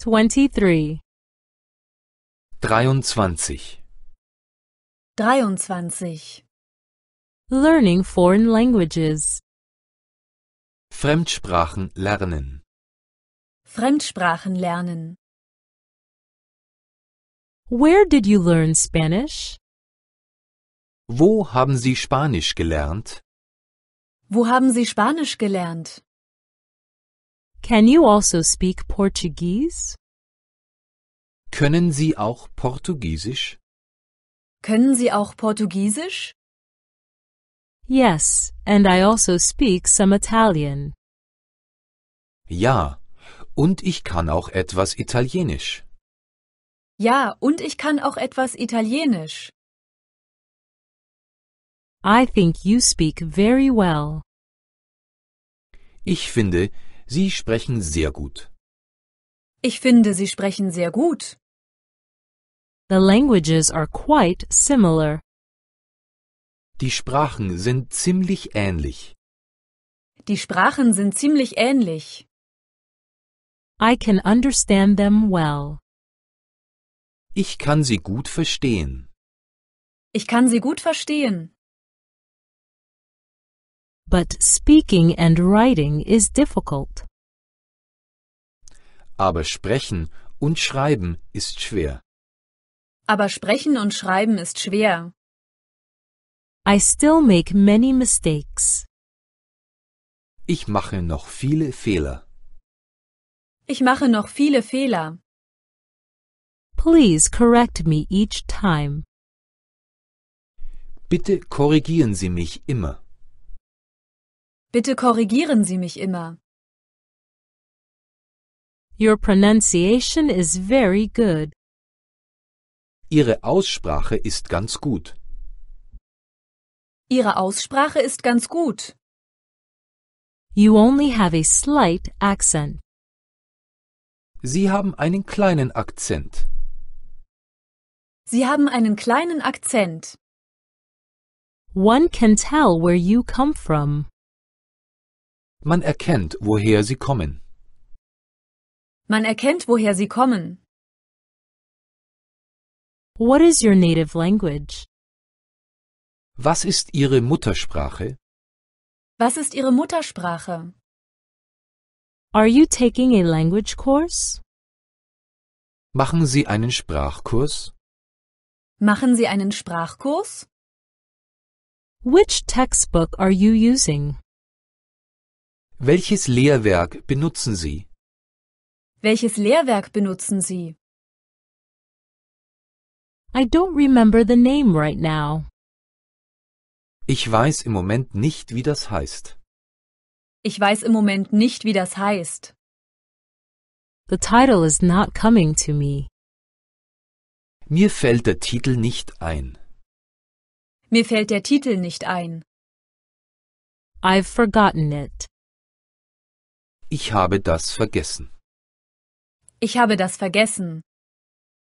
23 23 Learning foreign languages Fremdsprachen lernen Fremdsprachen lernen Where did you learn Spanish? Wo haben Sie Spanisch gelernt? Wo haben Sie Spanisch gelernt? Can you also speak Portuguese? Können Sie auch Portugiesisch? Können Sie auch Portugiesisch? Yes, and I also speak some Italian. Ja, und ich kann auch etwas Italienisch. Ja, und ich kann auch etwas Italienisch. I think you speak very well. Ich finde, Sie sprechen sehr gut. Ich finde, Sie sprechen sehr gut. The languages are quite similar. Die Sprachen sind ziemlich ähnlich. Die Sprachen sind ziemlich ähnlich. I can understand them well. Ich kann sie gut verstehen. Ich kann sie gut verstehen but speaking and writing is difficult. Aber sprechen und schreiben ist schwer. Aber sprechen und schreiben ist schwer. I still make many mistakes. Ich mache noch viele Fehler. Ich mache noch viele Fehler. Please correct me each time. Bitte korrigieren Sie mich immer. Bitte korrigieren Sie mich immer. Your pronunciation is very good. Ihre Aussprache ist ganz gut. Ihre Aussprache ist ganz gut. You only have a slight accent. Sie haben einen kleinen Akzent. Sie haben einen kleinen Akzent. One can tell where you come from. Man erkennt, woher sie kommen. Man erkennt, woher sie kommen. What is your native language? Was ist Ihre Muttersprache? Was ist Ihre Muttersprache? Are you taking a language course? Machen Sie einen Sprachkurs? Machen Sie einen Sprachkurs? Which textbook are you using? Welches Lehrwerk benutzen Sie? Welches Lehrwerk benutzen Sie? I don't remember the name right now. Ich weiß im Moment nicht, wie das heißt. Ich weiß im Moment nicht, wie das heißt. The title is not coming to me. Mir fällt der Titel nicht ein. Mir fällt der Titel nicht ein. I've forgotten it. Ich habe das vergessen. Ich habe das vergessen.